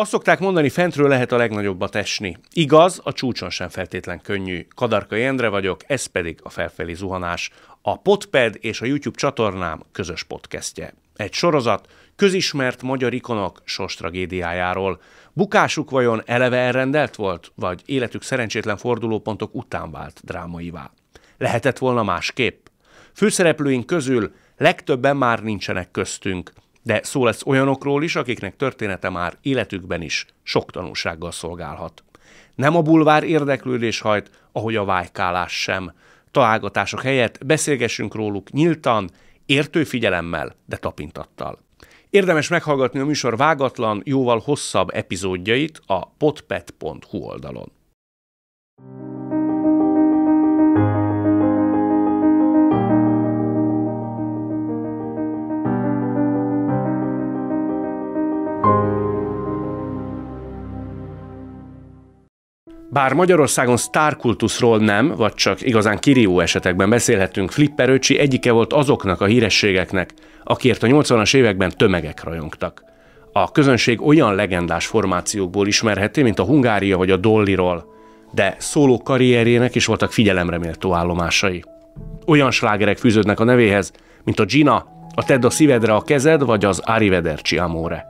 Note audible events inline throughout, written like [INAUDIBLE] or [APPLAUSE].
Azt szokták mondani, fentről lehet a legnagyobbat esni. Igaz, a csúcson sem feltétlen könnyű. Kadarka Jendre vagyok, ez pedig a felfelé zuhanás. A Podped és a YouTube csatornám közös podcastje. Egy sorozat közismert magyar ikonok sors tragédiájáról. Bukásuk vajon eleve elrendelt volt, vagy életük szerencsétlen fordulópontok után vált drámaivá? Lehetett volna másképp? Főszereplőink közül legtöbben már nincsenek köztünk – de szó lesz olyanokról is, akiknek története már életükben is sok tanulsággal szolgálhat. Nem a bulvár érdeklődés hajt, ahogy a vájkálás sem. Találgatások helyett beszélgessünk róluk nyíltan, értő figyelemmel, de tapintattal. Érdemes meghallgatni a műsor vágatlan, jóval hosszabb epizódjait a potpet.hu oldalon. Bár Magyarországon sztárkultuszról nem, vagy csak igazán kirívó esetekben beszélhetünk, Flipper öcsi egyike volt azoknak a hírességeknek, akiért a 80-as években tömegek rajongtak. A közönség olyan legendás formációkból ismerheti, mint a Hungária vagy a Dolliról, de szóló karrierjének is voltak figyelemreméltó állomásai. Olyan slágerek fűződnek a nevéhez, mint a Gina, a Tedd a szívedre a kezed, vagy az Arrivederci Amore.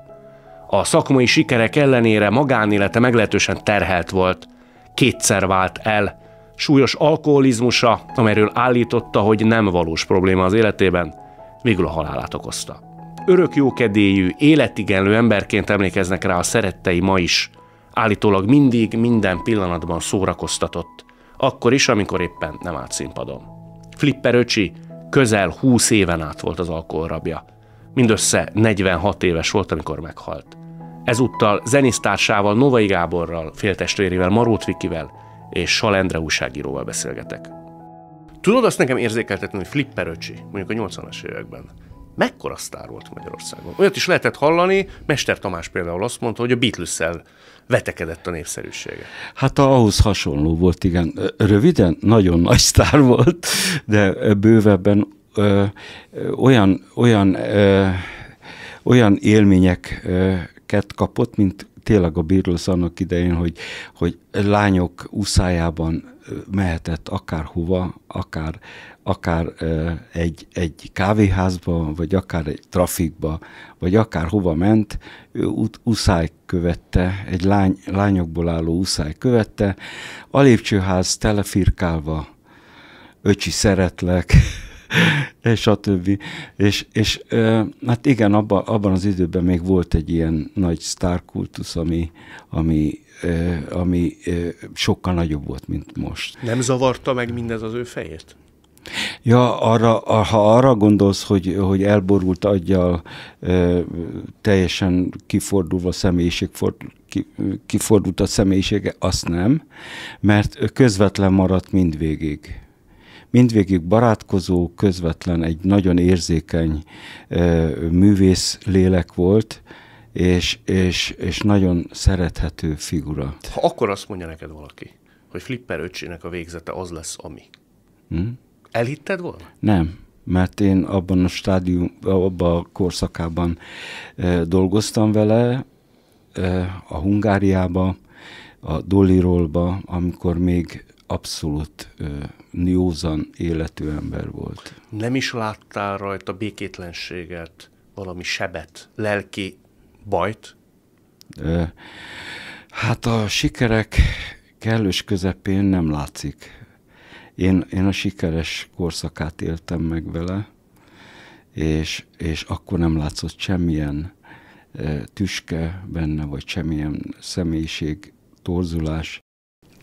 A szakmai sikerek ellenére magánélete meglehetősen terhelt volt – kétszer vált el súlyos alkoholizmusa, amelyről állította, hogy nem valós probléma az életében, végül a halálát okozta. Örök jókedélyű, életigenlő emberként emlékeznek rá a szerettei ma is. Állítólag mindig, minden pillanatban szórakoztatott. Akkor is, amikor éppen nem állt színpadon. Flipper öcsi közel 20 éven át volt az alkoholrabja. Mindössze 46 éves volt, amikor meghalt. Ezúttal zenisztársával, Novai Gáborral, féltestvérével, Marót Vikivel és Salendre újságíróval beszélgetek. Tudod azt nekem érzékeltetni, hogy Flipper öcsi, mondjuk a 80-as években, mekkora sztár volt Magyarországon. Olyat is lehetett hallani, Mester Tamás például azt mondta, hogy a beatles vetekedett a népszerűsége. Hát ahhoz hasonló volt, igen. Röviden nagyon nagy sztár volt, de bővebben ö, ö, olyan, olyan ö, olyan élmények ilyeneket kapott, mint tényleg a Beatles annak idején, hogy, hogy lányok úszájában mehetett akárhova, akár, akár egy, egy kávéházba, vagy akár egy trafikba, vagy akár hova ment, ő úszáj követte, egy lány, lányokból álló úszáj követte, a lépcsőház telefirkálva, öcsi szeretlek, [LAUGHS] [LAUGHS] és a többi. És, és hát igen, abban, abban az időben még volt egy ilyen nagy sztárkultusz, ami, ami, ami sokkal nagyobb volt, mint most. Nem zavarta meg mindez az ő fejét? Ja, arra, ha arra gondolsz, hogy, hogy elborult aggyal, teljesen kifordulva személyiség, ford, ki, kifordult a személyisége, azt nem, mert közvetlen maradt mindvégig mindvégig barátkozó, közvetlen, egy nagyon érzékeny művész lélek volt, és, és, és nagyon szerethető figura. Ha akkor azt mondja neked valaki, hogy Flipper öcsének a végzete az lesz, ami. Hm? Elhitted volna? Nem, mert én abban a stádium, abban a korszakában dolgoztam vele, a Hungáriába, a Dolirolba, amikor még abszolút józan életű ember volt. Nem is láttál rajta békétlenséget, valami sebet, lelki bajt? De, hát a sikerek kellős közepén nem látszik. Én, én a sikeres korszakát éltem meg vele, és, és akkor nem látszott semmilyen e, tüske benne, vagy semmilyen személyiség torzulás.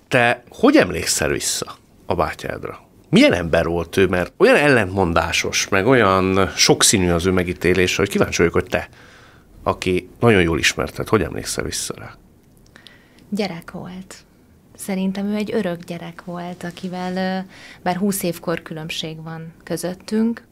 Te hogy emlékszel vissza? a bátyádra. Milyen ember volt ő, mert olyan ellentmondásos, meg olyan sokszínű az ő megítélése, hogy kíváncsi vagyok, hogy te, aki nagyon jól ismerted, hogy emlékszel vissza rá? Gyerek volt. Szerintem ő egy örök gyerek volt, akivel bár 20 évkor különbség van közöttünk,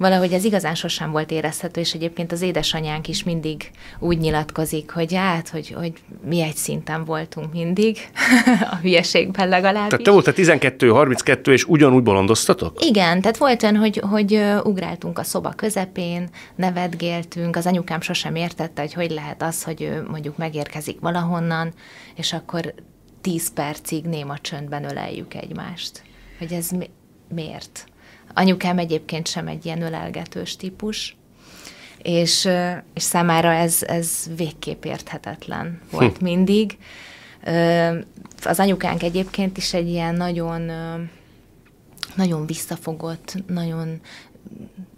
valahogy ez igazán sosem volt érezhető, és egyébként az édesanyánk is mindig úgy nyilatkozik, hogy hát, hogy, hogy mi egy szinten voltunk mindig, [LAUGHS] a hülyeségben legalábbis. Tehát te voltál 12-32, és ugyanúgy bolondoztatok? Igen, tehát volt olyan, hogy, hogy ugráltunk a szoba közepén, nevetgéltünk, az anyukám sosem értette, hogy hogy lehet az, hogy ő mondjuk megérkezik valahonnan, és akkor 10 percig néma csöndben öleljük egymást. Hogy ez mi, miért? Anyukám egyébként sem egy ilyen ölelgetős típus, és, és számára ez, ez végképp érthetetlen volt hm. mindig. Az anyukánk egyébként is egy ilyen nagyon, nagyon visszafogott, nagyon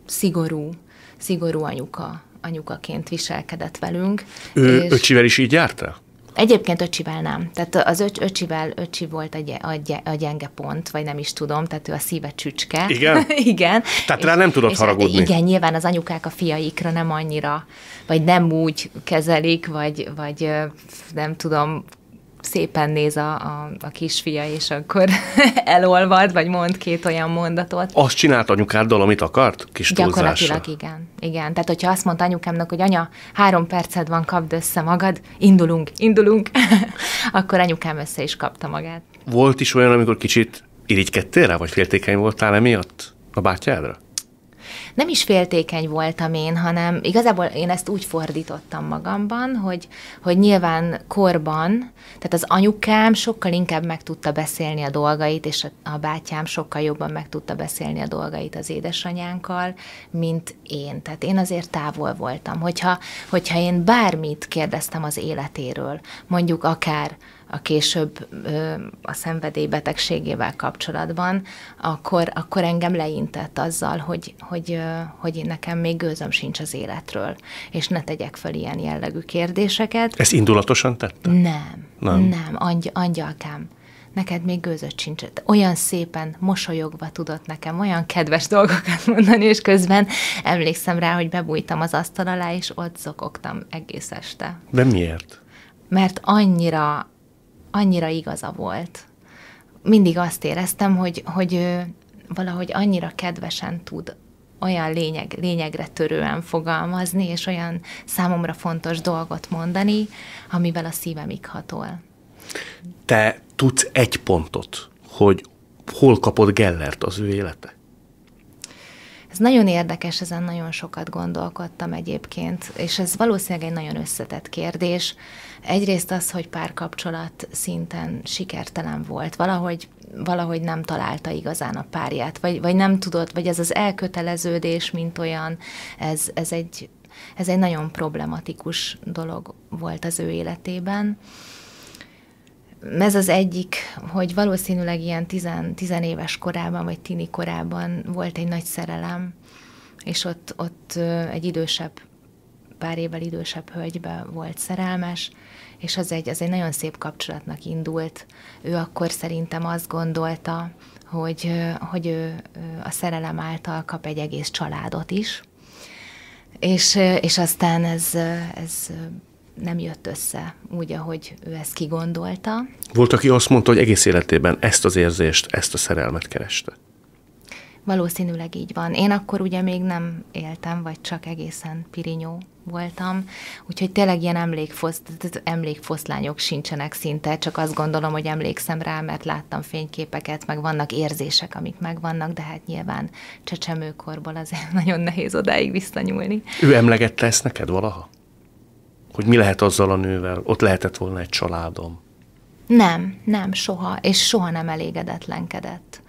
szigorú, szigorú anyuka, anyukaként viselkedett velünk. Ő és... öcsivel is így járta? Egyébként öcsivel nem. Tehát az öcs, öcsivel, öcsi volt a, a gyenge pont, vagy nem is tudom, tehát ő a szíve csücske. Igen? [LAUGHS] igen. Tehát és, rá nem tudott haragudni. Hát igen, nyilván az anyukák a fiaikra nem annyira, vagy nem úgy kezelik, vagy, vagy nem tudom, szépen néz a, a, a kisfia, és akkor [LAUGHS] elolvad, vagy mond két olyan mondatot. Azt csinált anyukáddal, amit akart? Kis Gyakorlatilag túlzása. igen. Igen. Tehát, hogyha azt mondta anyukámnak, hogy anya, három perced van, kapd össze magad, indulunk, indulunk, [LAUGHS] akkor anyukám össze is kapta magát. Volt is olyan, amikor kicsit irigykedtél rá, vagy féltékeny voltál emiatt a bátyádra? nem is féltékeny voltam én, hanem igazából én ezt úgy fordítottam magamban, hogy, hogy nyilván korban, tehát az anyukám sokkal inkább meg tudta beszélni a dolgait, és a, a bátyám sokkal jobban meg tudta beszélni a dolgait az édesanyánkkal, mint én. Tehát én azért távol voltam. Hogyha, hogyha én bármit kérdeztem az életéről, mondjuk akár a később a szenvedélybetegségével kapcsolatban, akkor, akkor engem leintett azzal, hogy, hogy, hogy nekem még gőzöm sincs az életről, és ne tegyek fel ilyen jellegű kérdéseket. Ezt indulatosan tette? Nem, nem, nem angy, angyalkám neked még gőzött sincs. Olyan szépen, mosolyogva tudott nekem olyan kedves dolgokat mondani, és közben emlékszem rá, hogy bebújtam az asztal alá, és ott zokogtam egész este. De miért? Mert annyira annyira igaza volt. Mindig azt éreztem, hogy, hogy ő valahogy annyira kedvesen tud olyan lényeg, lényegre törően fogalmazni, és olyan számomra fontos dolgot mondani, amivel a szívem hatol. Te tudsz egy pontot, hogy hol kapod Gellert az ő élete? Ez nagyon érdekes, ezen nagyon sokat gondolkodtam egyébként, és ez valószínűleg egy nagyon összetett kérdés. Egyrészt az, hogy párkapcsolat szinten sikertelen volt. Valahogy valahogy nem találta igazán a párját, vagy, vagy nem tudott, vagy ez az elköteleződés, mint olyan, ez, ez, egy, ez egy nagyon problematikus dolog volt az ő életében. Ez az egyik, hogy valószínűleg ilyen tizen, tizenéves korában, vagy tini korában volt egy nagy szerelem, és ott, ott egy idősebb, pár évvel idősebb hölgybe volt szerelmes, és az egy, az egy nagyon szép kapcsolatnak indult. Ő akkor szerintem azt gondolta, hogy, hogy ő a szerelem által kap egy egész családot is, és, és aztán ez, ez nem jött össze úgy, ahogy ő ezt kigondolta. Volt, aki azt mondta, hogy egész életében ezt az érzést, ezt a szerelmet kereste. Valószínűleg így van. Én akkor ugye még nem éltem, vagy csak egészen pirinyó voltam, úgyhogy tényleg ilyen emlékfoszt, emlékfoszlányok sincsenek szinte, csak azt gondolom, hogy emlékszem rá, mert láttam fényképeket, meg vannak érzések, amik megvannak, de hát nyilván csecsemőkorból azért [LAUGHS] nagyon nehéz odáig visszanyúlni. Ő emlegette ezt neked valaha? Hogy mi lehet azzal a nővel? Ott lehetett volna egy családom. Nem, nem, soha, és soha nem elégedetlenkedett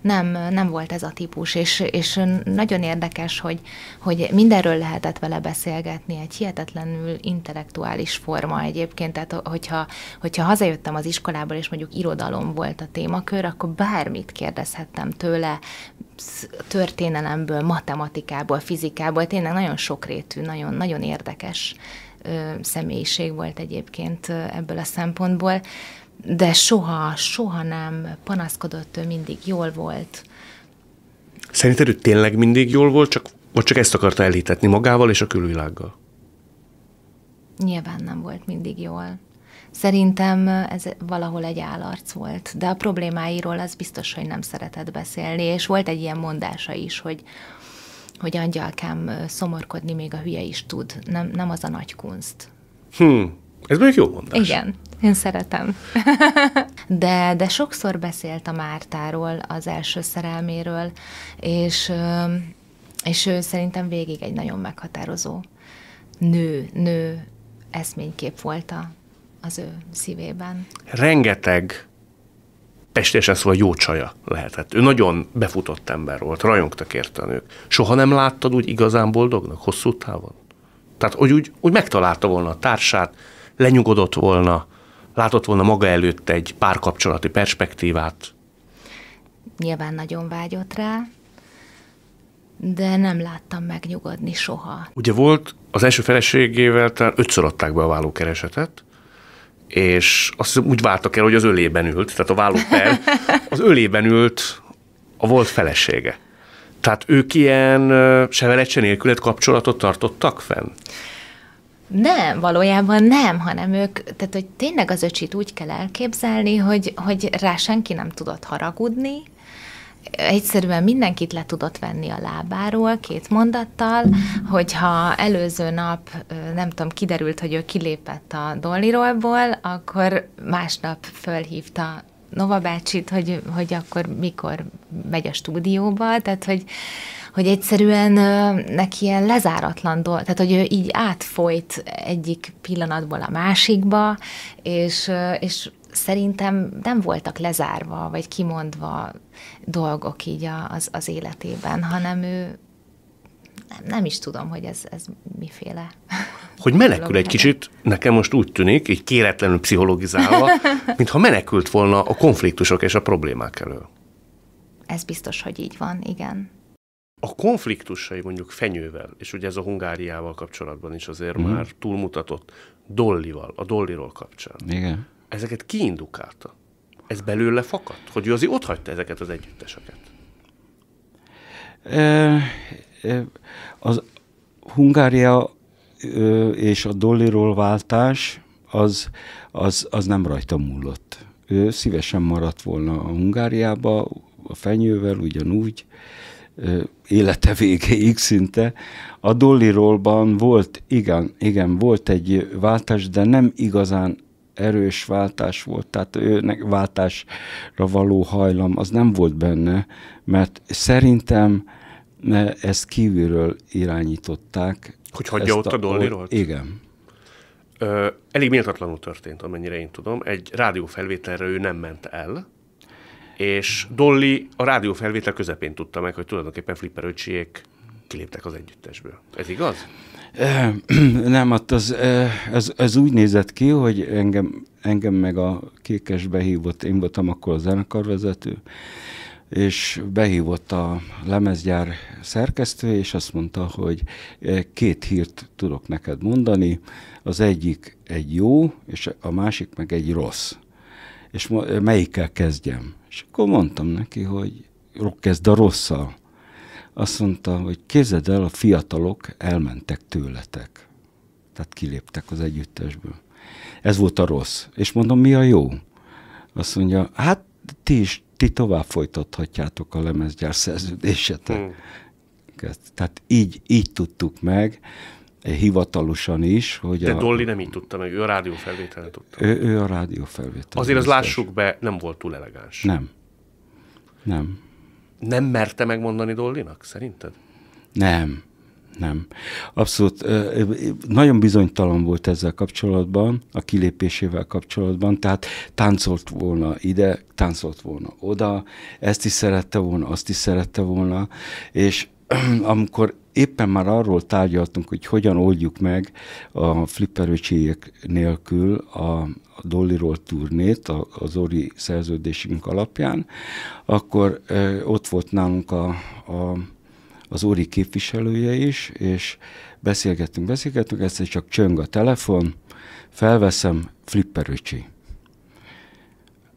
nem, nem volt ez a típus, és, és nagyon érdekes, hogy, hogy mindenről lehetett vele beszélgetni, egy hihetetlenül intellektuális forma egyébként, tehát hogyha, hogyha hazajöttem az iskolából, és mondjuk irodalom volt a témakör, akkor bármit kérdezhettem tőle, történelemből, matematikából, fizikából, tényleg nagyon sokrétű, nagyon, nagyon érdekes személyiség volt egyébként ebből a szempontból de soha, soha nem panaszkodott, ő mindig jól volt. Szerinted ő tényleg mindig jól volt, csak, vagy csak ezt akarta elhitetni magával és a külvilággal? Nyilván nem volt mindig jól. Szerintem ez valahol egy állarc volt, de a problémáiról az biztos, hogy nem szeretett beszélni, és volt egy ilyen mondása is, hogy, hogy angyalkám szomorkodni még a hülye is tud, nem, nem az a nagy kunst. Hm, ez még jó mondás. Igen, én szeretem. [LAUGHS] de, de sokszor beszélt a Mártáról, az első szerelméről, és, és ő szerintem végig egy nagyon meghatározó nő, nő eszménykép volt a, az ő szívében. Rengeteg pestésen szóval jó csaja lehetett. Ő nagyon befutott ember volt, rajongtak érte nők. Soha nem láttad úgy igazán boldognak, hosszú távon? Tehát, hogy úgy, úgy megtalálta volna a társát, lenyugodott volna, látott volna maga előtt egy párkapcsolati perspektívát? Nyilván nagyon vágyott rá, de nem láttam megnyugodni soha. Ugye volt az első feleségével talán ötször adták be a vállókeresetet, és azt úgy váltak el, hogy az ölében ült, tehát a vállóper [LAUGHS] az ölében ült a volt felesége. Tehát ők ilyen se se nélkület kapcsolatot tartottak fenn? Nem, valójában nem, hanem ők, tehát hogy tényleg az öcsit úgy kell elképzelni, hogy, hogy rá senki nem tudott haragudni, egyszerűen mindenkit le tudott venni a lábáról két mondattal, hogyha előző nap, nem tudom, kiderült, hogy ő kilépett a dollirólból, akkor másnap fölhívta Nova bácsit, hogy, hogy akkor mikor megy a stúdióba, tehát hogy hogy egyszerűen neki ilyen lezáratlan dolog, tehát hogy ő így átfolyt egyik pillanatból a másikba, és, és szerintem nem voltak lezárva, vagy kimondva dolgok így az, az életében, hanem ő nem, nem is tudom, hogy ez, ez miféle. Hogy menekül egy kicsit, nekem most úgy tűnik, így kéretlenül pszichologizálva, [LAUGHS] mintha menekült volna a konfliktusok és a problémák elől. Ez biztos, hogy így van, igen a konfliktusai mondjuk Fenyővel, és ugye ez a Hungáriával kapcsolatban is azért mm. már túlmutatott, Dollival, a Dolliról kapcsán. Igen. Ezeket kiindukálta. Ez belőle fakadt, hogy ő azért ott hagyta ezeket az együtteseket. az Hungária és a Dolliról váltás az, az, az nem rajta múlott. Ő szívesen maradt volna a Hungáriába, a fenyővel ugyanúgy, élete végéig szinte. A Dolly Rollban volt, igen, igen, volt egy váltás, de nem igazán erős váltás volt, tehát őnek váltásra való hajlam, az nem volt benne, mert szerintem e, ezt kívülről irányították. Hogy hagyja ott a, a Dolliról? Igen. Ö, elég méltatlanul történt, amennyire én tudom. Egy rádiófelvételre ő nem ment el, és Dolly a rádiófelvétel közepén tudta meg, hogy tulajdonképpen Flipper öcsiék kiléptek az együttesből. Ez igaz? [CLEARS THROAT] Nem, hát az, ez, ez úgy nézett ki, hogy engem, engem meg a kékes behívott, én voltam akkor a zenekarvezető, és behívott a lemezgyár szerkesztő, és azt mondta, hogy két hírt tudok neked mondani, az egyik egy jó, és a másik meg egy rossz. És melyikkel kezdjem? És akkor mondtam neki, hogy kezd a rosszal. Azt mondta, hogy képzeld el, a fiatalok elmentek tőletek. Tehát kiléptek az együttesből. Ez volt a rossz. És mondom, mi a jó? Azt mondja, hát ti is, ti tovább folytathatjátok a lemezgyár szerződésetek. Hmm. Tehát így, így tudtuk meg, Eh, hivatalosan is. Hogy De a... Dolly nem így tudta meg, ő a rádiófelvételen tudta. Ő, ő a rádiófelvételen. Azért az lássuk be, nem volt túl elegáns. Nem. Nem. Nem merte megmondani Dollinak, szerinted? Nem. Nem. Abszolút. Nagyon bizonytalan volt ezzel kapcsolatban, a kilépésével kapcsolatban, tehát táncolt volna ide, táncolt volna oda, ezt is szerette volna, azt is szerette volna, és [CLEARS THROAT] amikor éppen már arról tárgyaltunk, hogy hogyan oldjuk meg a flipperőcséjek nélkül a, a Dollyról turnét, a, az Ori szerződésünk alapján, akkor ö, ott volt nálunk a, a, az Ori képviselője is, és beszélgettünk, beszélgettünk, egyszer csak csöng a telefon, felveszem, flipperőcsi.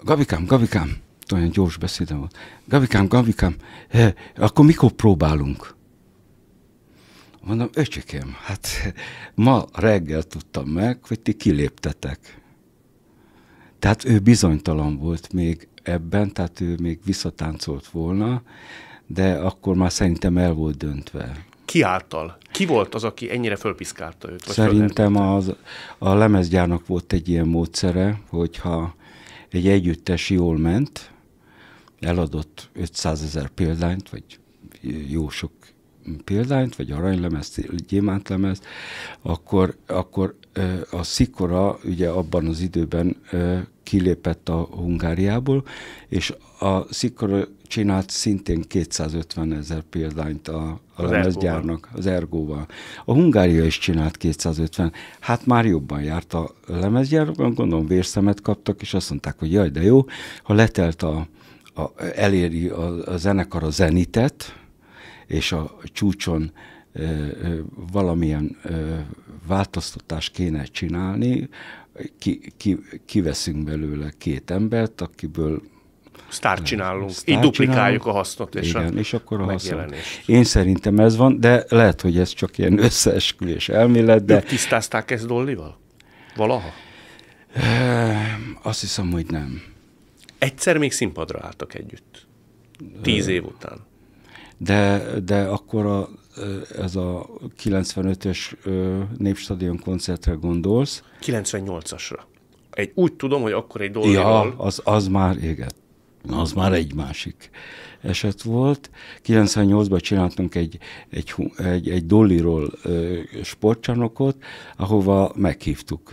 Gabikám, Gabikám, olyan gyors beszédem volt. Gavikám, Gavikám, eh, akkor mikor próbálunk? Mondom, öcsikém, hát ma reggel tudtam meg, hogy ti kiléptetek. Tehát ő bizonytalan volt még ebben, tehát ő még visszatáncolt volna, de akkor már szerintem el volt döntve. Ki által? Ki volt az, aki ennyire fölpiszkálta őt? Szerintem az, a lemezgyárnak volt egy ilyen módszere, hogyha egy együttes jól ment, eladott 500 ezer példányt, vagy jó sok példányt, vagy aranylemezt, gyémántlemezt, akkor, akkor a szikora ugye abban az időben kilépett a Hungáriából, és a szikora csinált szintén 250 ezer példányt a, a lemezgyárnak, az Ergóval. A Hungária is csinált 250. Hát már jobban járt a lemezgyárban, gondolom vérszemet kaptak, és azt mondták, hogy jaj, de jó, ha letelt a, a, eléri a, a zenekar a zenitet, és a csúcson ö, ö, valamilyen ö, változtatást kéne csinálni, ki, ki, kiveszünk belőle két embert, akiből Sztár csinálunk, sztárt így duplikáljuk a hasznot. És igen, a és akkor a hasznot. Én szerintem ez van, de lehet, hogy ez csak ilyen összeesküvés elmélet. De... Ők tisztázták ezt Dollival? Valaha? Azt hiszem, hogy nem. Egyszer még színpadra álltak együtt. Tíz év után. De, de akkor a, ez a 95-ös Népstadion koncertre gondolsz. 98-asra. Egy, úgy tudom, hogy akkor egy dolog. Ja, az, az már, éget. az már egy másik eset volt. 98-ban csináltunk egy, egy, egy, egy dolliról sportcsarnokot, ahova meghívtuk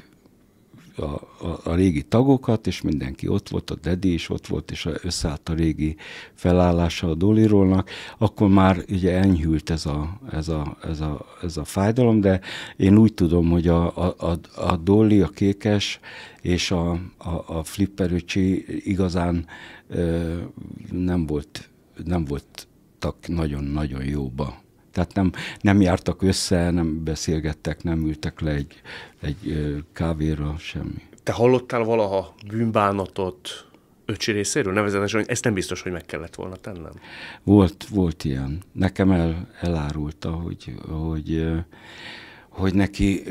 a, a, a régi tagokat, és mindenki ott volt, a Dedi is ott volt, és összeállt a régi felállása a Dolirolnak, akkor már ugye enyhült ez a, ez a, ez a, ez a fájdalom, de én úgy tudom, hogy a, a, a, a Dolly, a kékes és a, a, a öcsi igazán ö, nem volt nem voltak nagyon-nagyon jóba tehát nem, nem jártak össze, nem beszélgettek, nem ültek le egy, egy kávéra, semmi. Te hallottál valaha bűnbánatot öcsi részéről? Nevezetesen, hogy ezt nem biztos, hogy meg kellett volna tennem. Volt, volt ilyen. Nekem el, elárulta, hogy, hogy, hogy neki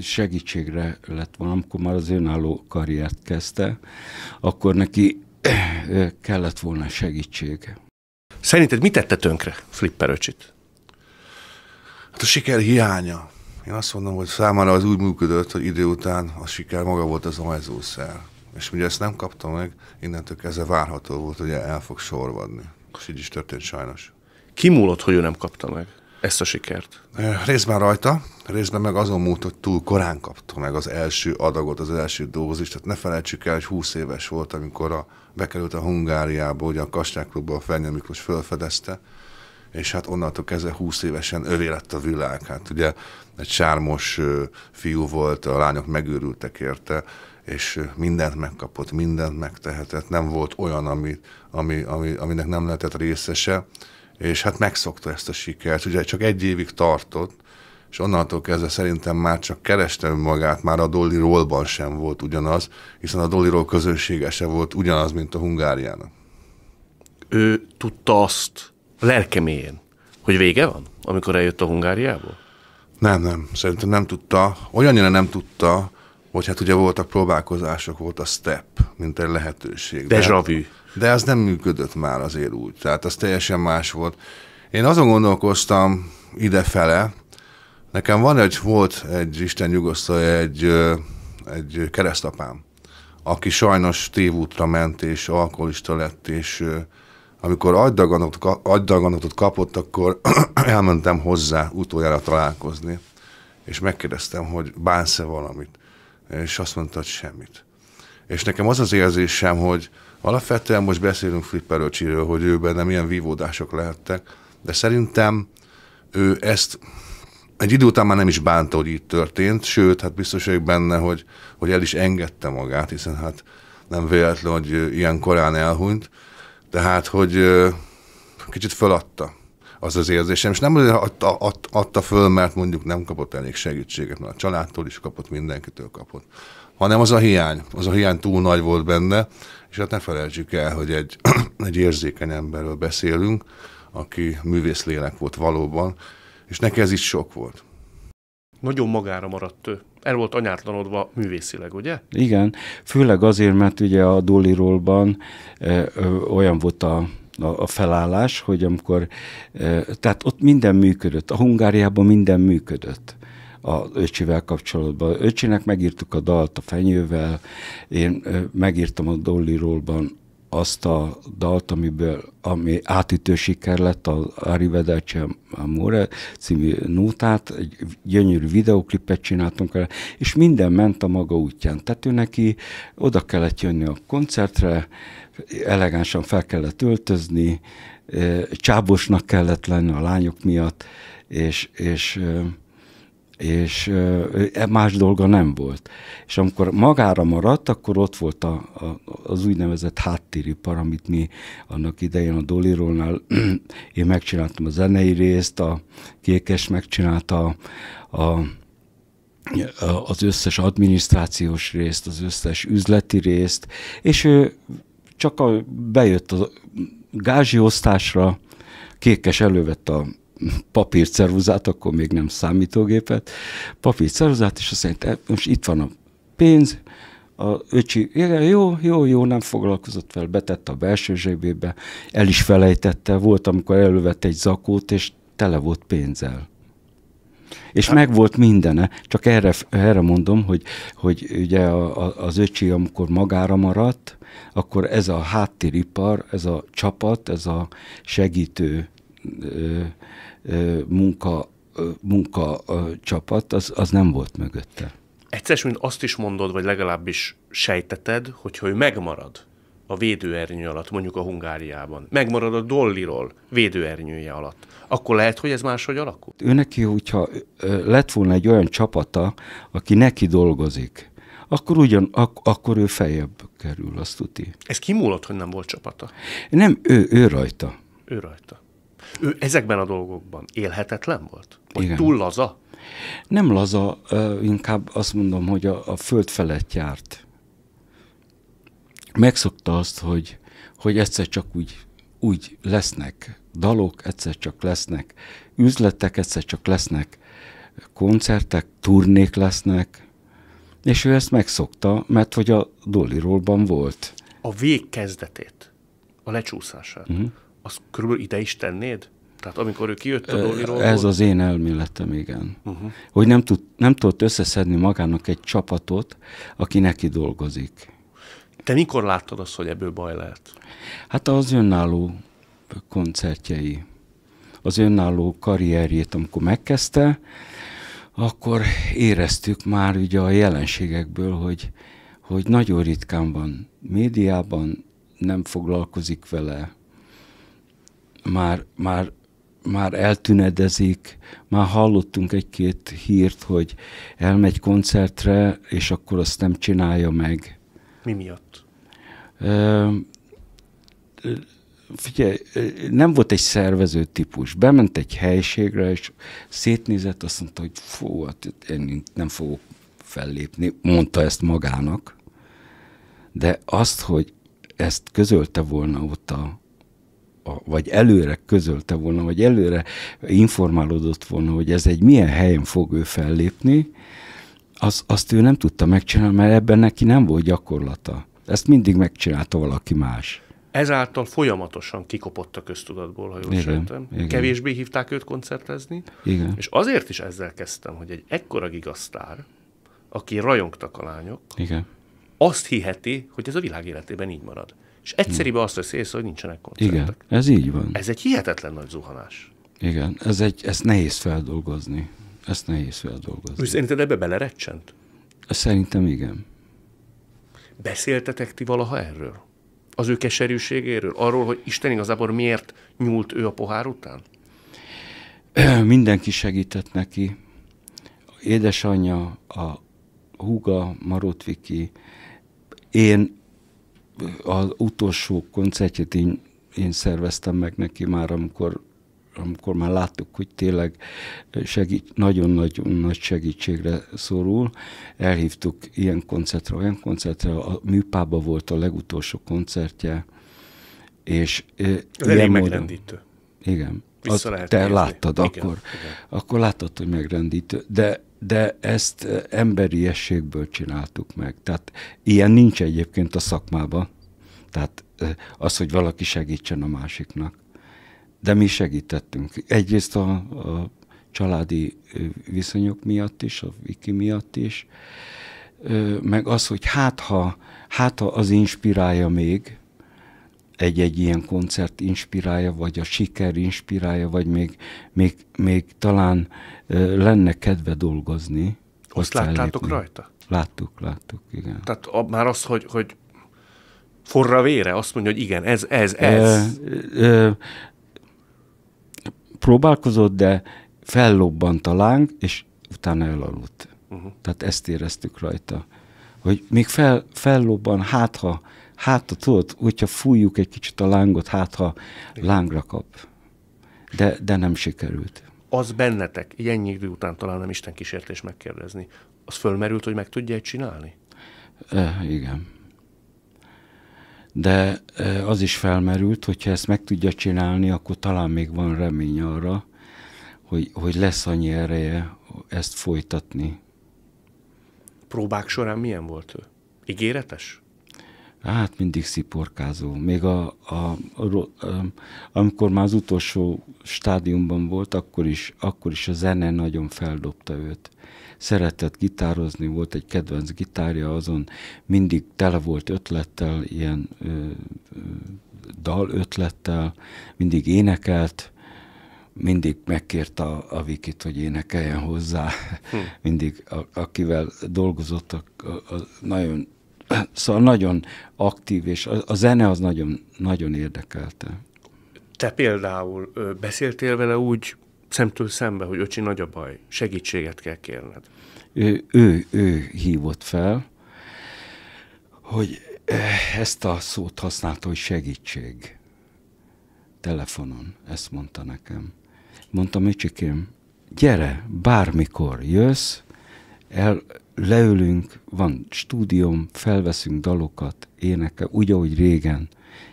segítségre lett volna, amikor már az önálló karriert kezdte, akkor neki kellett volna segítség Szerinted mit tette tönkre Flipper öcsit? Hát a siker hiánya. Én azt mondom, hogy számára az úgy működött, hogy idő után a siker maga volt az ajzószer. És ugye ezt nem kapta meg, innentől kezdve várható volt, hogy el fog sorvadni. És így is történt sajnos. Kimúlott, hogy ő nem kapta meg ezt a sikert? Részben rajta, részben meg azon múlt, hogy túl korán kapta meg az első adagot, az első dózist. Tehát ne felejtsük el, hogy 20 éves volt, amikor a bekerült a Hungáriába, ugye a Kasták a Fernyő Miklós fölfedezte, és hát onnantól kezdve 20 évesen övé lett a világ. Hát ugye egy sármos fiú volt, a lányok megőrültek érte, és mindent megkapott, mindent megtehetett, nem volt olyan, ami, ami, ami, aminek nem lehetett részese, és hát megszokta ezt a sikert. Ugye csak egy évig tartott, és onnantól kezdve szerintem már csak kerestem magát, már a Dolly Rollban sem volt ugyanaz, hiszen a Dolly Roll közönsége sem volt ugyanaz, mint a Hungáriának. Ő tudta azt lelkeméjén, hogy vége van, amikor eljött a Hungáriából? Nem, nem. Szerintem nem tudta. Olyannyira nem tudta, hogy hát ugye voltak próbálkozások, volt a step, mint egy lehetőség. Deja vu. De ez nem működött már azért úgy. Tehát az teljesen más volt. Én azon gondolkoztam idefele, Nekem van egy, volt egy Isten nyugosztalja, egy, egy keresztapám, aki sajnos tévútra ment, és alkoholista lett, és amikor agydaganatot, agydaganatot kapott, akkor [CLEARS THROAT] elmentem hozzá utoljára találkozni, és megkérdeztem, hogy bánsz-e valamit, és azt mondta, hogy semmit. És nekem az az érzésem, hogy alapvetően most beszélünk Flipper Öcsiről, hogy ő benne milyen vívódások lehettek, de szerintem ő ezt egy idő után már nem is bánta, hogy így történt, sőt, hát biztos vagyok benne, hogy, hogy el is engedte magát, hiszen hát nem véletlen, hogy ilyen korán elhunyt, tehát, hogy kicsit föladta az az érzésem, és nem azért adta, ad, adta föl, mert mondjuk nem kapott elég segítséget, mert a családtól is kapott, mindenkitől kapott, hanem az a hiány, az a hiány túl nagy volt benne, és hát ne felejtsük el, hogy egy, [CLEARS THROAT] egy érzékeny emberről beszélünk, aki művész lélek volt valóban, és neki ez is sok volt. Nagyon magára maradt ő. El volt anyátlanodva művészileg, ugye? Igen, főleg azért, mert ugye a dolly e, ö, olyan volt a a, felállás, hogy amikor, tehát ott minden működött, a Hungáriában minden működött a öcsivel kapcsolatban. Öcsinek megírtuk a dalt a fenyővel, én megírtam a Dolly Rollban azt a dalt, amiből, ami átütő siker lett, a Arrivederce Amore című nótát, egy gyönyörű videoklipet csináltunk el, és minden ment a maga útján. Tehát ő neki oda kellett jönni a koncertre, elegánsan fel kellett öltözni, eh, csábosnak kellett lenni a lányok miatt, és, és eh, és e más dolga nem volt. És amikor magára maradt, akkor ott volt a, a, az úgynevezett háttéripar, amit mi annak idején a Dolirónál, [CLEARS THROAT] én megcsináltam a zenei részt, a Kékes megcsinálta a, a az összes adminisztrációs részt, az összes üzleti részt, és ő csak a, bejött a gázsi osztásra, kékes elővette a papírceruzát, akkor még nem számítógépet, papírceruzát, és azt mondta, most itt van a pénz, a öcsi, igen, jó, jó, jó, nem foglalkozott vele, betette a belső zsebébe, el is felejtette, volt, amikor elővett egy zakót, és tele volt pénzzel. És hát- meg volt mindene, csak erre, erre mondom, hogy, hogy ugye a, a, az öcsi, amikor magára maradt, akkor ez a háttéripar, ez a csapat, ez a segítő ö, munka, munka csapat, az, az nem volt mögötte. Egyszerűen mint azt is mondod, vagy legalábbis sejteted, hogyha ő megmarad a védőernyő alatt, mondjuk a Hungáriában, megmarad a Dolliról védőernyője alatt, akkor lehet, hogy ez máshogy alakul? Ő neki, hogyha lett volna egy olyan csapata, aki neki dolgozik, akkor, ugyan, ak- akkor ő feljebb kerül, azt tudni. Ez kimúlott, hogy nem volt csapata? Nem, ő, ő rajta. Ő rajta. Ő ezekben a dolgokban élhetetlen volt? Vagy Igen. túl laza? Nem laza, inkább azt mondom, hogy a, a föld felett járt. Megszokta azt, hogy, hogy egyszer csak úgy, úgy lesznek dalok, egyszer csak lesznek üzletek, egyszer csak lesznek koncertek, turnék lesznek, és ő ezt megszokta, mert hogy a Dolly volt. A vég kezdetét, a lecsúszását. Uh-huh az körülbelül ide is tennéd? Tehát amikor ő kijött a Doliról? Ez az én elméletem, igen. Uh-huh. Hogy nem, tud, nem tudott összeszedni magának egy csapatot, aki neki dolgozik. Te mikor láttad azt, hogy ebből baj lehet? Hát az önálló koncertjei, az önálló karrierjét, amikor megkezdte, akkor éreztük már ugye a jelenségekből, hogy, hogy nagyon ritkán van médiában, nem foglalkozik vele, már, már, már eltünedezik, már hallottunk egy-két hírt, hogy elmegy koncertre, és akkor azt nem csinálja meg. Mi miatt? Ö, figyelj, nem volt egy szervező típus. Bement egy helységre és szétnézett, azt mondta, hogy fú, hát én nem fogok fellépni. Mondta ezt magának. De azt, hogy ezt közölte volna ott a a vagy előre közölte volna, vagy előre informálódott volna, hogy ez egy milyen helyen fog ő fellépni, az, azt ő nem tudta megcsinálni, mert ebben neki nem volt gyakorlata. Ezt mindig megcsinálta valaki más. Ezáltal folyamatosan kikopott a köztudatból, ha jól igen, sejtem. Igen. Kevésbé hívták őt koncertezni. Igen. És azért is ezzel kezdtem, hogy egy ekkora gigasztár, aki rajongtak a lányok, igen. azt hiheti, hogy ez a világ életében így marad. És egyszerűen azt veszi észre, hogy nincsenek koncertek. Igen, ez így van. Ez egy hihetetlen nagy zuhanás. Igen, ez egy, ezt nehéz feldolgozni. Ezt nehéz feldolgozni. És szerinted ebbe belerecsent? Szerintem igen. Beszéltetek ti valaha erről? Az ő keserűségéről? Arról, hogy Isten igazából miért nyúlt ő a pohár után? [CLEARS THROAT] Mindenki segített neki. Édesanyja, a húga, Marotviki, én az utolsó koncertjét én, én szerveztem meg neki már, amikor amikor már láttuk, hogy tényleg segít, nagyon-nagyon nagy segítségre szorul, elhívtuk ilyen koncertre, olyan koncertre, a műpába volt a legutolsó koncertje, és... Ez elég módon, megrendítő. Igen. az, te nézni. láttad igen, akkor, igen. akkor láttad, hogy megrendítő, de de ezt eh, emberiességből csináltuk meg. Tehát ilyen nincs egyébként a szakmában. Tehát eh, az, hogy valaki segítsen a másiknak. De mi segítettünk. Egyrészt a, a családi eh, viszonyok miatt is, a Viki miatt is, meg az, hogy hát ha, hát ha az inspirálja még, egy-egy ilyen koncert inspirálja, vagy a siker inspirálja, vagy még, még, még talán lenne kedve dolgozni. Azt láttátok ellépni. rajta? Láttuk, láttuk, igen. Tehát a, már az, hogy, hogy forra vére, azt mondja, hogy igen, ez, ez, ez. Ö, ö, próbálkozott, de fellobbant a láng, és utána elaludt. Uh-huh. Tehát ezt éreztük rajta. Hogy még fel, fellobban, hát ha hát tudod, hogyha fújjuk egy kicsit a lángot, hát ha lángra kap. De, de nem sikerült. Az bennetek, ilyen idő után talán nem Isten kísértés megkérdezni, az fölmerült, hogy meg tudja csinálni? E, igen. De e, az is felmerült, hogyha ezt meg tudja csinálni, akkor talán még van remény arra, hogy, hogy lesz annyi ereje ezt folytatni. Próbák során milyen volt ő? Ígéretes? Hát mindig sziporkázó. Még a, a, a, a, amikor már az utolsó stádiumban volt, akkor is, akkor is a zene nagyon feldobta őt. Szeretett gitározni, volt egy kedvenc gitárja, azon mindig tele volt ötlettel, ilyen ö, ö, dal ötlettel, mindig énekelt, mindig megkért a, a Vikit, hogy énekeljen hozzá. Hm. Mindig, a, akivel dolgozott, a, a, a, nagyon Szóval nagyon aktív, és a, a zene az nagyon, nagyon érdekelte. Te például beszéltél vele úgy szemtől szembe, hogy öcsi, nagy a baj, segítséget kell kérned. Ő, ő, ő hívott fel, hogy ezt a szót használta, hogy segítség. Telefonon, ezt mondta nekem. Mondtam, öcsikém, gyere, bármikor jössz, el, leülünk, van stúdium, felveszünk dalokat, énekel, úgy, ahogy régen.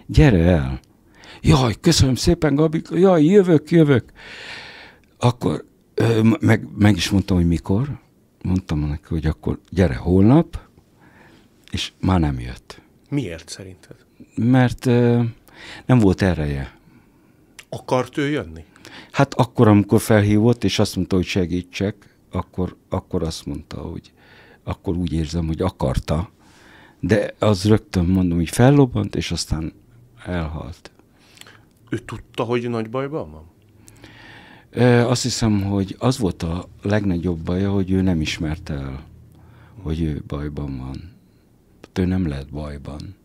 Gyere el! Jaj, köszönöm szépen, Gabi, jaj, jövök, jövök. Akkor ö, meg, meg is mondtam, hogy mikor. Mondtam neki, hogy akkor gyere holnap, és már nem jött. Miért szerinted? Mert ö, nem volt ereje. Akart ő jönni? Hát akkor, amikor felhívott, és azt mondta, hogy segítsek, akkor, akkor azt mondta, hogy akkor úgy érzem, hogy akarta, de az rögtön mondom, hogy fellobbant, és aztán elhalt. Ő tudta, hogy nagy bajban van? Azt hiszem, hogy az volt a legnagyobb baja, hogy ő nem ismerte el, hogy ő bajban van. Tehát ő nem lehet bajban.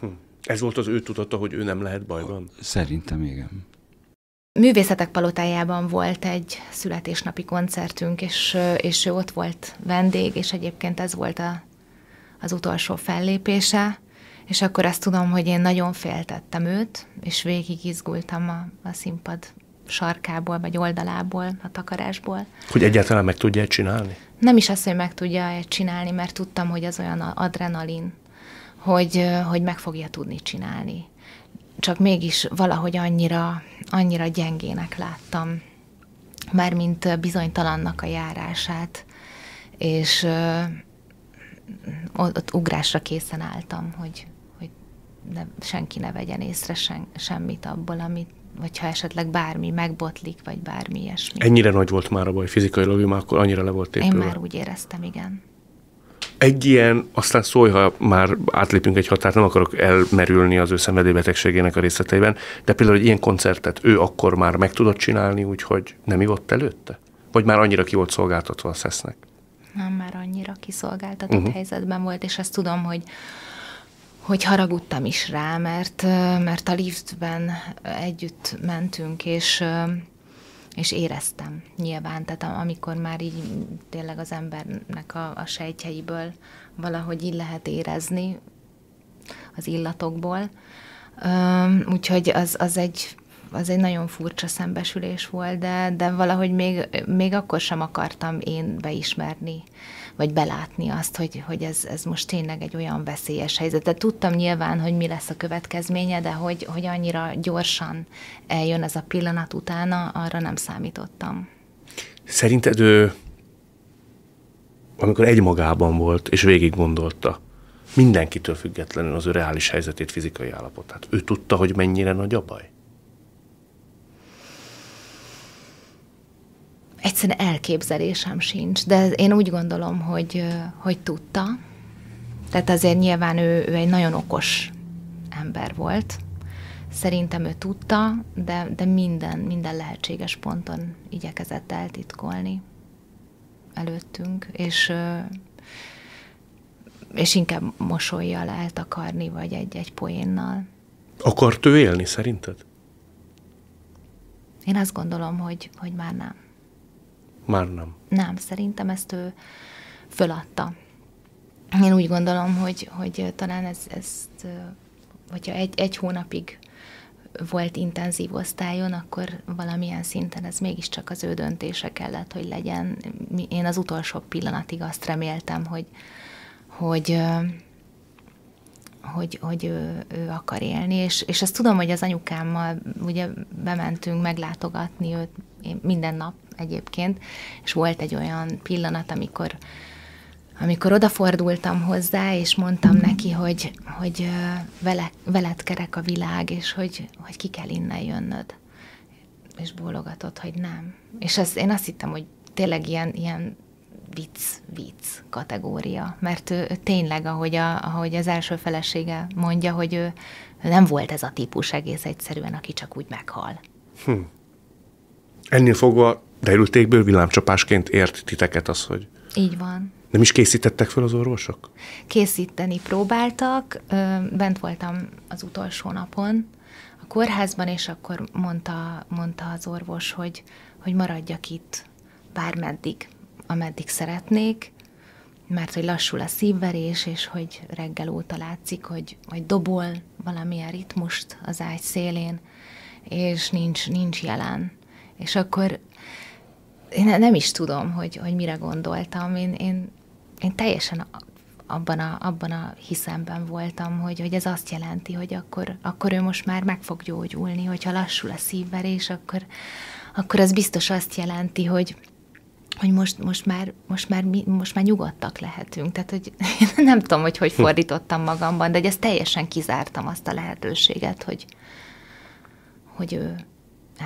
Hm. Ez volt az ő tudata, hogy ő nem lehet bajban? Szerintem igen. Művészetek palotájában volt egy születésnapi koncertünk, és, és ő ott volt vendég, és egyébként ez volt a, az utolsó fellépése, és akkor azt tudom, hogy én nagyon féltettem őt, és végig izgultam a, a színpad sarkából, vagy oldalából, a takarásból. Hogy egyáltalán meg tudja csinálni? Nem is az, hogy meg tudja csinálni, mert tudtam, hogy az olyan adrenalin, hogy, hogy meg fogja tudni csinálni csak mégis valahogy annyira, annyira gyengének láttam, mármint bizonytalannak a járását, és ott ugrásra készen álltam, hogy, hogy ne, senki ne vegyen észre sen, semmit abból, amit, vagy ha esetleg bármi megbotlik, vagy bármi ilyesmi. Ennyire nagy volt már a baj fizikailag, ő már akkor annyira le volt épülve. Én már úgy éreztem, igen egy ilyen, aztán szólj, ha már átlépünk egy határt, nem akarok elmerülni az ő szenvedélybetegségének a részleteiben, de például egy ilyen koncertet ő akkor már meg tudott csinálni, úgyhogy nem ivott előtte? Vagy már annyira ki volt szolgáltatva a szesznek? Nem, már annyira kiszolgáltatott uh-huh. helyzetben volt, és ezt tudom, hogy hogy haragudtam is rá, mert, mert a liftben együtt mentünk, és és éreztem nyilván, tehát amikor már így tényleg az embernek a, a sejtjeiből valahogy így lehet érezni az illatokból, úgyhogy az, az egy az egy nagyon furcsa szembesülés volt, de, de valahogy még, még akkor sem akartam én beismerni vagy belátni azt, hogy, hogy ez, ez most tényleg egy olyan veszélyes helyzet. De tudtam nyilván, hogy mi lesz a következménye, de hogy, hogy annyira gyorsan eljön ez a pillanat utána, arra nem számítottam. Szerinted ő, amikor egymagában volt, és végig gondolta, mindenkitől függetlenül az ő reális helyzetét, fizikai állapotát, ő tudta, hogy mennyire nagy a baj? egyszerűen elképzelésem sincs, de én úgy gondolom, hogy, hogy tudta. Tehát azért nyilván ő, ő egy nagyon okos ember volt. Szerintem ő tudta, de, de minden, minden lehetséges ponton igyekezett eltitkolni előttünk, és, és inkább mosolyjal eltakarni, vagy egy, egy poénnal. Akart ő élni, szerinted? Én azt gondolom, hogy, hogy már nem. Már nem. Nem, szerintem ezt ő föladta. Én úgy gondolom, hogy, hogy talán ez, ezt, hogyha egy, egy hónapig volt intenzív osztályon, akkor valamilyen szinten ez mégiscsak az ő döntése kellett, hogy legyen. Én az utolsó pillanatig azt reméltem, hogy, hogy hogy, hogy ő, ő akar élni, és, és azt tudom, hogy az anyukámmal ugye bementünk meglátogatni őt én minden nap egyébként, és volt egy olyan pillanat, amikor amikor odafordultam hozzá, és mondtam neki, hogy, hogy vele, veled kerek a világ, és hogy, hogy ki kell innen jönnöd. És bólogatott, hogy nem. És az, én azt hittem, hogy tényleg ilyen, ilyen vicc, vicc kategória, mert ő, ő tényleg, ahogy, a, ahogy az első felesége mondja, hogy ő, ő nem volt ez a típus egész egyszerűen, aki csak úgy meghal. Hm ennél fogva derültékből villámcsapásként ért titeket az, hogy... Így van. Nem is készítettek fel az orvosok? Készíteni próbáltak, bent voltam az utolsó napon a kórházban, és akkor mondta, mondta az orvos, hogy, hogy maradjak itt bármeddig, ameddig szeretnék, mert hogy lassul a szívverés, és hogy reggel óta látszik, hogy, hogy dobol valamilyen ritmust az ágy szélén, és nincs, nincs jelen. És akkor én nem is tudom, hogy, hogy mire gondoltam. Én, én, én teljesen abban a, abban a hiszemben voltam, hogy, hogy ez azt jelenti, hogy akkor, akkor ő most már meg fog gyógyulni, hogyha lassul a szívverés, akkor, akkor az biztos azt jelenti, hogy, hogy most, most, már, most, már, most már nyugodtak lehetünk. Tehát, hogy [LAUGHS] nem tudom, hogy hogy hm. fordítottam magamban, de hogy ezt teljesen kizártam azt a lehetőséget, hogy, hogy ő,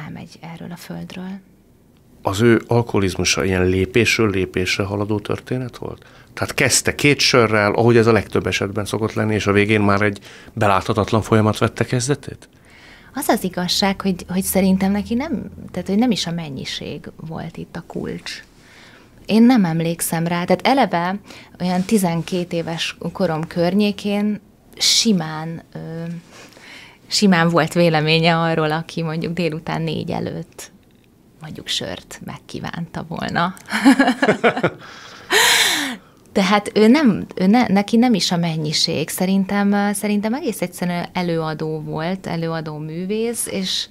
elmegy erről a földről. Az ő alkoholizmusa ilyen lépésről lépésre haladó történet volt? Tehát kezdte két sörrel, ahogy ez a legtöbb esetben szokott lenni, és a végén már egy beláthatatlan folyamat vette kezdetét? Az az igazság, hogy, hogy szerintem neki nem, tehát hogy nem is a mennyiség volt itt a kulcs. Én nem emlékszem rá. Tehát eleve olyan 12 éves korom környékén simán ö, simán volt véleménye arról, aki mondjuk délután négy előtt mondjuk sört megkívánta volna. [LAUGHS] Tehát ő nem, ő ne, neki nem is a mennyiség. Szerintem, szerintem egész egyszerűen előadó volt, előadó művész, és,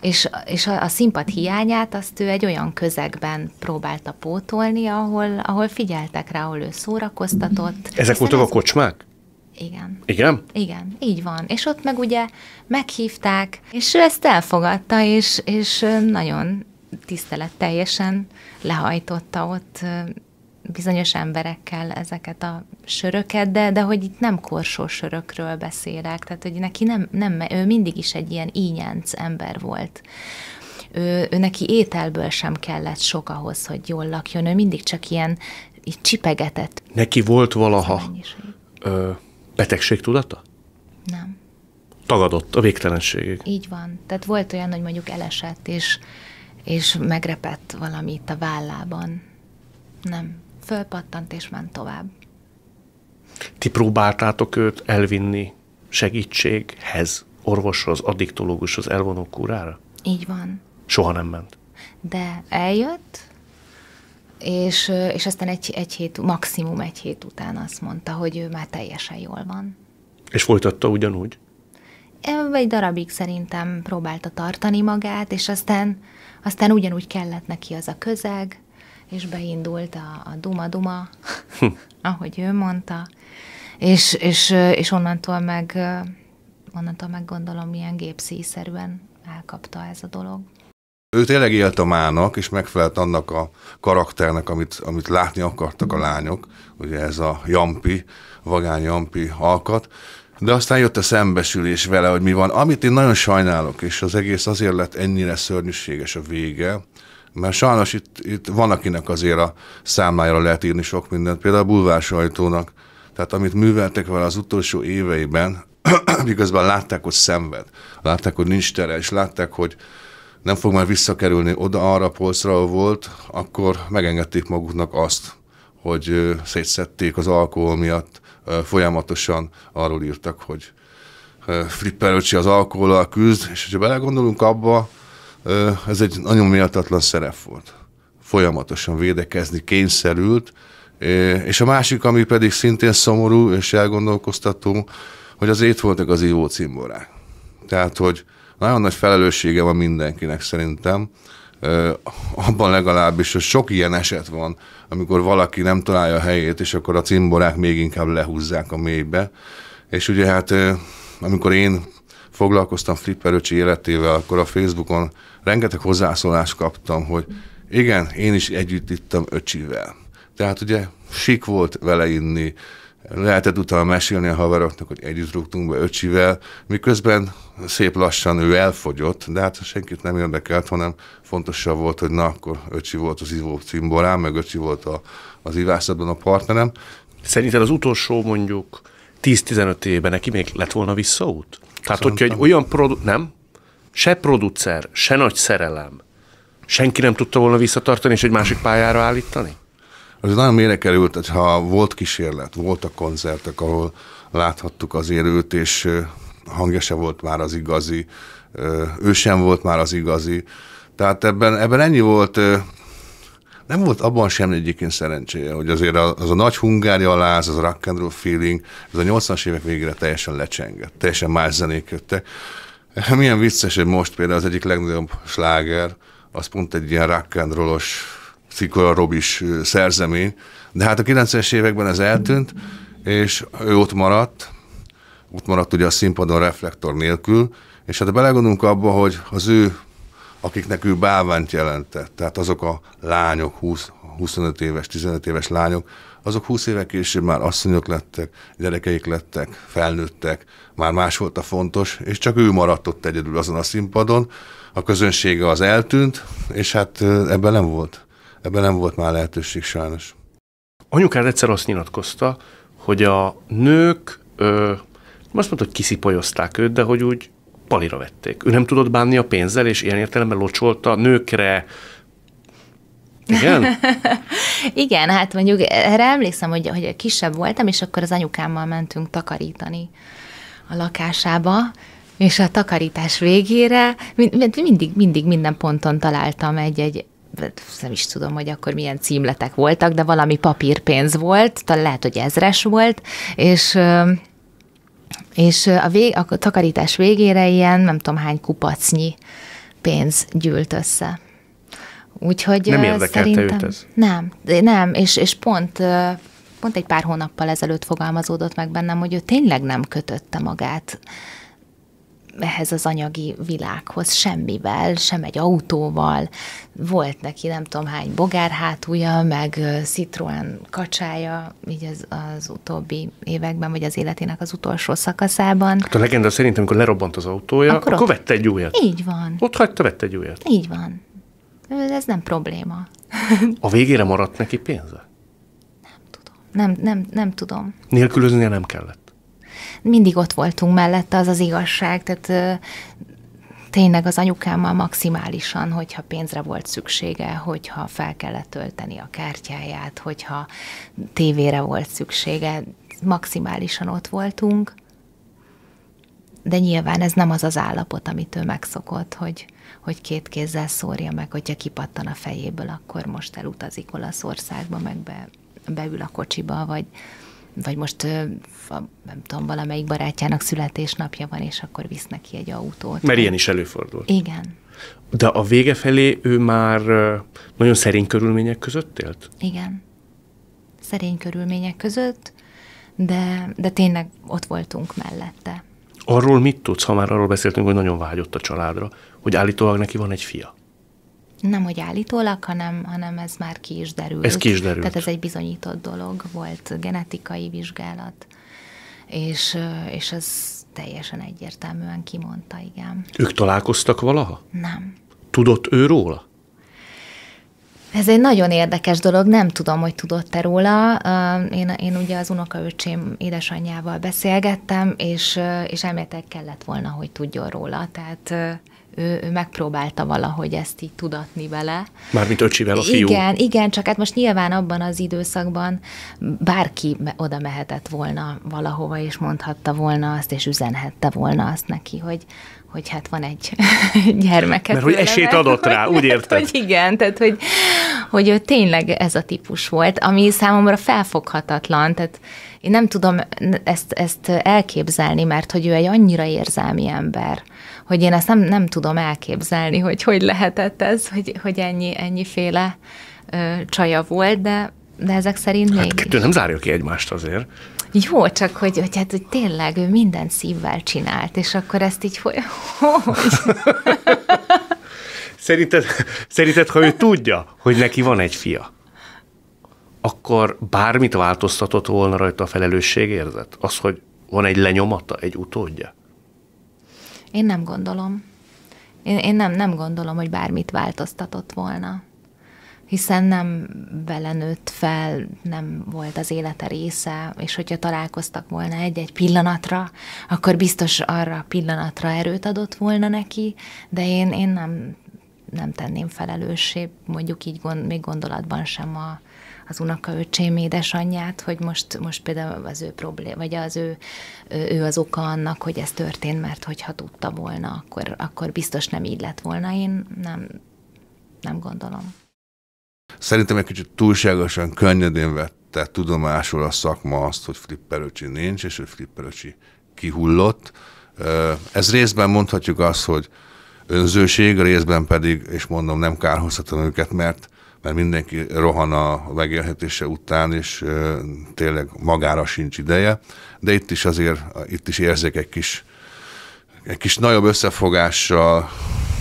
és, és a, a színpad hiányát azt ő egy olyan közegben próbálta pótolni, ahol, ahol figyeltek rá, ahol ő szórakoztatott. Ezek voltak ez... a kocsmák? Igen. Igen? Igen, így van. És ott meg ugye meghívták, és ő ezt elfogadta, és, és nagyon tiszteletteljesen lehajtotta ott bizonyos emberekkel ezeket a söröket, de, de hogy itt nem korsó sörökről beszélek, tehát hogy neki nem, nem, ő mindig is egy ilyen ínyenc ember volt. Ő, ő neki ételből sem kellett sok ahhoz, hogy jól lakjon, ő mindig csak ilyen így csipegetett. Neki volt valaha ö, Betegség tudata? Nem. Tagadott a végtelenségig. Így van. Tehát volt olyan, hogy mondjuk elesett, és, és megrepett valamit a vállában. Nem. Fölpattant, és ment tovább. Ti próbáltátok őt elvinni segítséghez, orvoshoz, addiktológushoz, elvonó kúrára? Így van. Soha nem ment. De eljött, és, és aztán egy, egy hét, maximum egy hét után azt mondta, hogy ő már teljesen jól van. És folytatta ugyanúgy? Egy darabig szerintem próbálta tartani magát, és aztán, aztán ugyanúgy kellett neki az a közeg, és beindult a, a duma-duma, hm. [LAUGHS] ahogy ő mondta, és, és, és onnantól meg onnantól meg gondolom, milyen gépszíszerűen elkapta ez a dolog ő tényleg élt a mának, és megfelelt annak a karakternek, amit, amit látni akartak a lányok, ugye ez a Jampi, vagány Jampi alkat, de aztán jött a szembesülés vele, hogy mi van. Amit én nagyon sajnálok, és az egész azért lett ennyire szörnyűséges a vége, mert sajnos itt, itt van, akinek azért a számlájára lehet írni sok mindent, például a bulvár sajtónak. Tehát amit műveltek vele az utolsó éveiben, [CLEARS THROAT] miközben látták, hogy szenved, látták, hogy nincs tere, és látták, hogy nem fog már visszakerülni oda arra polcra, ahol volt, akkor megengedték maguknak azt, hogy szétszették az alkohol miatt, folyamatosan arról írtak, hogy Flipper öcsi az alkohollal küzd, és ha belegondolunk abba, ez egy nagyon méltatlan szerep volt. Folyamatosan védekezni kényszerült, és a másik, ami pedig szintén szomorú és elgondolkoztató, hogy az voltak az ivó cimborák. Tehát, hogy nagyon nagy felelőssége van mindenkinek szerintem, abban legalábbis, hogy sok ilyen eset van, amikor valaki nem találja a helyét, és akkor a cimborák még inkább lehúzzák a mélybe. És ugye hát, amikor én foglalkoztam Flipper öcsi életével, akkor a Facebookon rengeteg hozzászólást kaptam, hogy igen, én is együtt ittam öcsivel. Tehát ugye sik volt vele inni, lehetett utána mesélni a haveroknak, hogy együtt rúgtunk be öcsivel, miközben szép lassan ő elfogyott, de hát senkit nem érdekelt, hanem fontosabb volt, hogy na, akkor öcsi volt az ivó cimborám, meg öcsi volt a, az ivászatban a partnerem. Szerinted az utolsó mondjuk 10-15 évben neki még lett volna visszaút? Tehát, Szerintem. hogyha egy olyan produ- nem, se producer, se nagy szerelem, senki nem tudta volna visszatartani és egy másik pályára állítani? az nagyon mélyre került, hogy ha volt kísérlet, voltak koncertek, ahol láthattuk az érőt és hangja sem volt már az igazi, ő sem volt már az igazi. Tehát ebben, ebben ennyi volt, nem volt abban sem egyébként szerencséje, hogy azért az a nagy hungária láz, az a rock and roll feeling, ez a 80-as évek végére teljesen lecsengett, teljesen más zenék jöttek. Milyen vicces, hogy most például az egyik legnagyobb sláger, az pont egy ilyen rock and rollos Szikola Robis szerzemény. De hát a 90-es években ez eltűnt, és ő ott maradt, ott maradt ugye a színpadon reflektor nélkül, és hát belegondolunk abba, hogy az ő, akiknek ő báványt jelentett, tehát azok a lányok, 20, 25 éves, 15 éves lányok, azok 20 éve később már asszonyok lettek, gyerekeik lettek, felnőttek, már más volt a fontos, és csak ő maradt ott egyedül azon a színpadon, a közönsége az eltűnt, és hát ebben nem volt Ebben nem volt már lehetőség sajnos. Anyukád egyszer azt nyilatkozta, hogy a nők, ö, most mondta, hogy kiszipolyozták őt, de hogy úgy palira vették. Ő nem tudott bánni a pénzzel, és ilyen értelemben locsolta nőkre, igen? [LAUGHS] Igen, hát mondjuk erre emlékszem, hogy, hogy kisebb voltam, és akkor az anyukámmal mentünk takarítani a lakásába, és a takarítás végére mind, mindig, mindig minden ponton találtam egy-egy Hát nem is tudom, hogy akkor milyen címletek voltak, de valami papírpénz volt, talán lehet, hogy ezres volt, és és a, vég, a takarítás végére ilyen nem tudom hány kupacnyi pénz gyűlt össze. Úgyhogy nem érdekelte szerintem, őt ez? Nem, nem, és, és pont pont egy pár hónappal ezelőtt fogalmazódott meg bennem, hogy ő tényleg nem kötötte magát ehhez az anyagi világhoz semmivel, sem egy autóval. Volt neki nem tudom hány bogárhátúja, meg Citroen kacsája, így az, az utóbbi években, vagy az életének az utolsó szakaszában. Hát a legenda szerint, amikor lerobbant az autója, akkor, akkor ott... vette egy újat. Így van. Ott hagyta, vette egy újat. Így van. Ez nem probléma. [LAUGHS] a végére maradt neki pénze? Nem tudom. Nem, nem, nem tudom. Nélkülöznie nem kellett mindig ott voltunk mellette, az az igazság, tehát tényleg az anyukámmal maximálisan, hogyha pénzre volt szüksége, hogyha fel kellett tölteni a kártyáját, hogyha tévére volt szüksége, maximálisan ott voltunk. De nyilván ez nem az az állapot, amit ő megszokott, hogy, hogy két kézzel szórja meg, hogyha kipattan a fejéből, akkor most elutazik Olaszországba, meg be, beül a kocsiba, vagy, vagy most nem tudom, valamelyik barátjának születésnapja van, és akkor visz neki egy autót. Mert ilyen is előfordul. Igen. De a vége felé ő már nagyon szerény körülmények között élt? Igen. Szerény körülmények között, de, de tényleg ott voltunk mellette. Arról mit tudsz, ha már arról beszéltünk, hogy nagyon vágyott a családra, hogy állítólag neki van egy fia? Nem, hogy állítólag, hanem, hanem ez már ki is derült. Ez ki is derült. Tehát ez egy bizonyított dolog, volt genetikai vizsgálat, és, és ez teljesen egyértelműen kimondta, igen. Ők találkoztak valaha? Nem. Tudott ő róla? Ez egy nagyon érdekes dolog, nem tudom, hogy tudott-e róla. Én, én ugye az unokaöcsém édesanyjával beszélgettem, és, és elméletek kellett volna, hogy tudjon róla. Tehát ő, ő megpróbálta valahogy ezt így tudatni vele. Mármint öcsivel a fiú. Igen, igen, csak hát most nyilván abban az időszakban bárki oda mehetett volna valahova, és mondhatta volna azt, és üzenhette volna azt neki, hogy, hogy hát van egy [LAUGHS] gyermeket. Mert hogy esélyt adott rá, úgy [LAUGHS] érted. Hogy igen, tehát hogy, hogy ő tényleg ez a típus volt, ami számomra felfoghatatlan, tehát én nem tudom ezt, ezt elképzelni, mert hogy ő egy annyira érzelmi ember, hogy én ezt nem, nem tudom elképzelni, hogy hogy lehetett ez, hogy, hogy ennyi, ennyiféle ö, csaja volt, de, de ezek szerint hát még... kettő nem zárja ki egymást azért. Jó, csak hogy, hogy hát hogy tényleg ő minden szívvel csinált, és akkor ezt így hogy... [LAUGHS] szerinted, szerinted, ha ő tudja, hogy neki van egy fia, akkor bármit változtatott volna rajta a felelősségérzet? Az, hogy van egy lenyomata, egy utódja? Én nem gondolom. Én, én nem, nem gondolom, hogy bármit változtatott volna. Hiszen nem vele nőtt fel, nem volt az élete része, és hogyha találkoztak volna egy-egy pillanatra, akkor biztos arra a pillanatra erőt adott volna neki, de én, én nem nem tenném felelőssé, mondjuk így gond, még gondolatban sem a, az öcsém édesanyját, hogy most, most például az ő problém, vagy az ő, ő az oka annak, hogy ez történt, mert hogyha tudta volna, akkor, akkor biztos nem így lett volna. Én nem, nem gondolom. Szerintem egy kicsit túlságosan könnyedén vette tudomásul a szakma azt, hogy öcsi nincs, és hogy öcsi kihullott. Ez részben mondhatjuk azt, hogy önzőség, részben pedig, és mondom, nem kárhozhatom őket, mert mert mindenki rohan a megélhetése után, és ö, tényleg magára sincs ideje, de itt is azért, itt is érzek egy kis, egy kis nagyobb összefogással,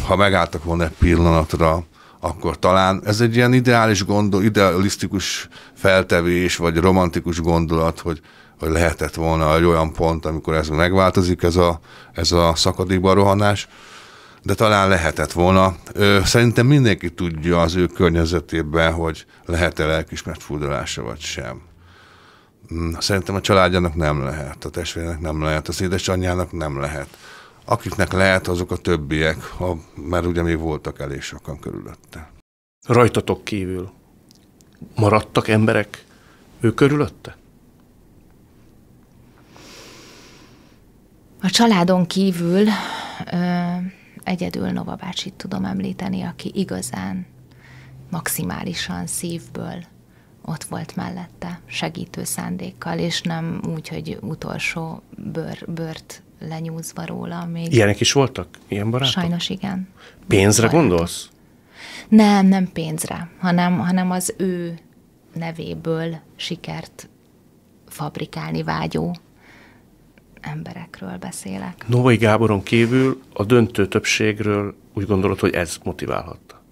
ha megálltak volna egy pillanatra, akkor talán ez egy ilyen ideális gondol, idealisztikus feltevés, vagy romantikus gondolat, hogy, hogy lehetett volna egy olyan pont, amikor ez megváltozik, ez a, ez a szakadékban rohanás, de talán lehetett volna. Ö, szerintem mindenki tudja az ő környezetében, hogy lehet-e lelkismert furdalása vagy sem. Mm, szerintem a családjának nem lehet, a testvérenek nem lehet, az édesanyjának nem lehet. Akiknek lehet, azok a többiek, ha, mert ugye még voltak elég sokan körülötte. Rajtatok kívül maradtak emberek ő körülötte? A családon kívül ö- egyedül Nova bácsit tudom említeni, aki igazán, maximálisan szívből ott volt mellette, segítő szándékkal, és nem úgy, hogy utolsó bőr, bőrt lenyúzva róla. Még Ilyenek is voltak? Ilyen barátok? Sajnos igen. Pénzre barátok. gondolsz? Nem, nem pénzre, hanem, hanem az ő nevéből sikert fabrikálni vágyó emberekről beszélek. Novai Gáboron kívül a döntő többségről úgy gondolod, hogy ez motiválhatta?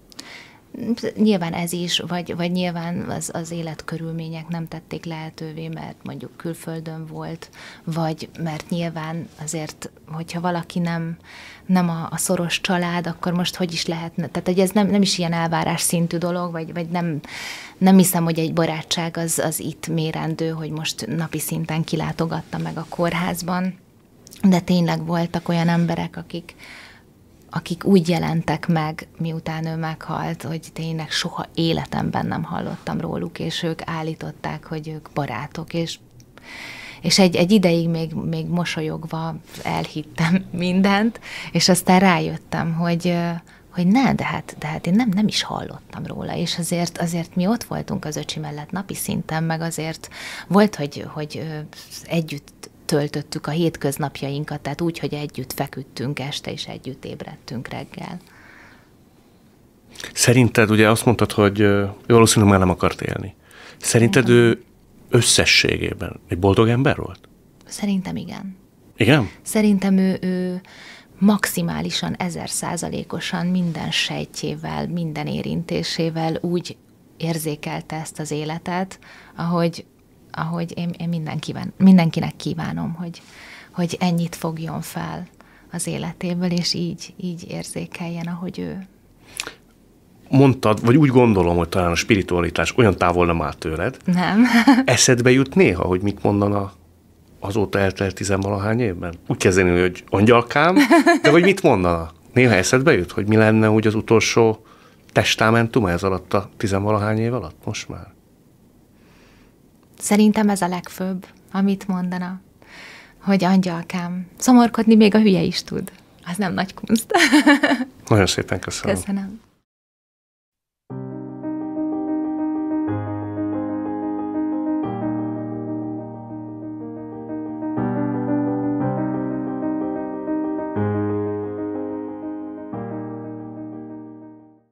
Nyilván ez is, vagy, vagy nyilván az, az életkörülmények nem tették lehetővé, mert mondjuk külföldön volt, vagy mert nyilván azért, hogyha valaki nem, nem a, a szoros család, akkor most hogy is lehetne? Tehát, hogy ez nem, nem is ilyen elvárás szintű dolog, vagy, vagy nem, nem hiszem, hogy egy barátság az, az itt mérendő, hogy most napi szinten kilátogatta meg a kórházban, de tényleg voltak olyan emberek, akik, akik úgy jelentek meg, miután ő meghalt, hogy tényleg soha életemben nem hallottam róluk, és ők állították, hogy ők barátok, és és egy, egy ideig még, még mosolyogva elhittem [LAUGHS] mindent, és aztán rájöttem, hogy, hogy ne, de hát, de hát én nem, nem is hallottam róla, és azért, azért mi ott voltunk az öcsi mellett napi szinten, meg azért volt, hogy, hogy együtt töltöttük a hétköznapjainkat, tehát úgy, hogy együtt feküdtünk este, és együtt ébredtünk reggel. Szerinted ugye azt mondtad, hogy valószínűleg már nem akart élni. Szerinted igen. ő összességében egy boldog ember volt? Szerintem igen. Igen? Szerintem ő, ő maximálisan, ezer százalékosan minden sejtjével, minden érintésével úgy érzékelte ezt az életet, ahogy ahogy én, én mindenki mindenkinek kívánom, hogy, hogy ennyit fogjon fel az életéből, és így, így érzékeljen, ahogy ő. Mondtad, vagy úgy gondolom, hogy talán a spiritualitás olyan távol nem áll tőled. Nem. [LAUGHS] Eszedbe jut néha, hogy mit mondana azóta eltelt tizenvalahány évben? Úgy kezdeni, hogy angyalkám, de hogy mit mondana? Néha eszedbe jut, hogy mi lenne úgy az utolsó testamentum ez alatt a tizenvalahány év alatt most már? Szerintem ez a legfőbb, amit mondana, hogy angyalkám, szomorkodni még a hülye is tud. Az nem nagy kunst. [LAUGHS] Nagyon szépen köszönöm. Köszönöm.